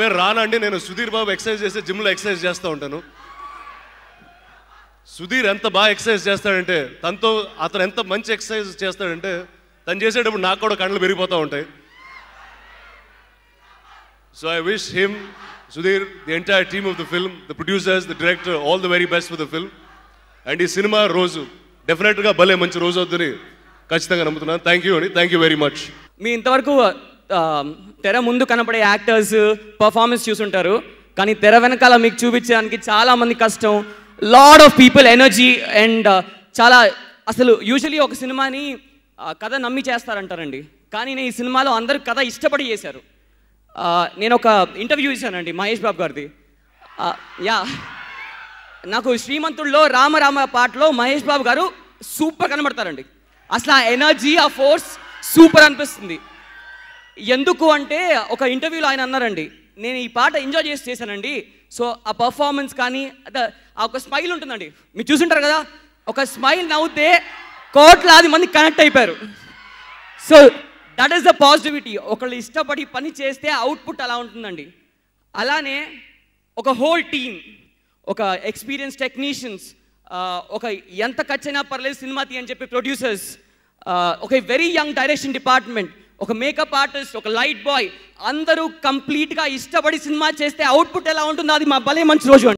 పేరు రానండి నేను సుధీర్ బాబు ఎక్సర్సైజ్ చేస్తే జిమ్లో ఎక్సర్సైజ్ చేస్తూ ఉంటాను సుధీర్ ఎంత బాగా ఎక్సర్సైజ్ చేస్తాడంటే తనతో అతను ఎంత మంచి ఎక్సర్సైజ్ చేస్తాడంటే తను చేసేటప్పుడు నాకు కూడా కళ్ళు పెరిగిపోతూ ఉంటాయి so I wish him Sudheer the entire team of the film the producers the director all the very best for the film and ఈ సినిమా రోజు డెఫినెట్గా భలే మంచి రోజు అవుతుంది ఖచ్చితంగా నమ్ముతున్నాను థ్యాంక్ యూ అండి థ్యాంక్ యూ వెరీ మచ్ మీ ఇంతవరకు తెర ముందు కనపడే యాక్టర్స్ పర్ఫార్మెన్స్ చూసుంటారు కానీ తెర వెనకాల మీకు చూపించడానికి చాలామంది కష్టం lot of people energy and చాలా అసలు యూజువలీ ఒక సినిమాని కథ నమ్మి చేస్తారంటారండి కానీ నేను ఈ సినిమాలో అందరూ కథ ఇష్టపడి చేశారు నేను ఒక ఇంటర్వ్యూ ఇచ్చానండి మహేష్ బాబు గారిది యా నాకు శ్రీమంతుల్లో రామరామ పాటలో మహేష్ బాబు గారు సూపర్ కనబడతారండి అసలు ఆ ఎనర్జీ ఆ ఫోర్స్ సూపర్ అనిపిస్తుంది ఎందుకు అంటే ఒక ఇంటర్వ్యూలో ఆయన అన్నారండి నేను ఈ పాట ఎంజాయ్ చేసి చేశానండి సో ఆ పర్ఫార్మెన్స్ కానీ ఆ ఒక స్మైల్ ఉంటుందండి మీరు చూసుంటారు కదా ఒక స్మైల్ నవ్వుతే కోట్లాది మంది కనెక్ట్ అయిపోయారు so that is the positivity ఒకళ్ళు ఇష్టపడి పని చేస్తే అవుట్పుట్ అలా ఉంటుందండి అలానే ఒక హోల్ టీమ్ ఒక ఎక్స్పీరియన్స్ టెక్నీషియన్స్ ఒక ఎంత ఖర్చైనా పర్లేదు సినిమా అని చెప్పి ప్రొడ్యూసర్స్ ఒక వెరీ యంగ్ డైరెక్షన్ డిపార్ట్మెంట్ ఒక మేకప్ ఆర్టిస్ట్ ఒక లైట్ బాయ్ అందరూ కంప్లీట్గా ఇష్టపడి సినిమా చేస్తే అవుట్పుట్ ఎలా ఉంటుందో అది మా భలే మంచి రోజు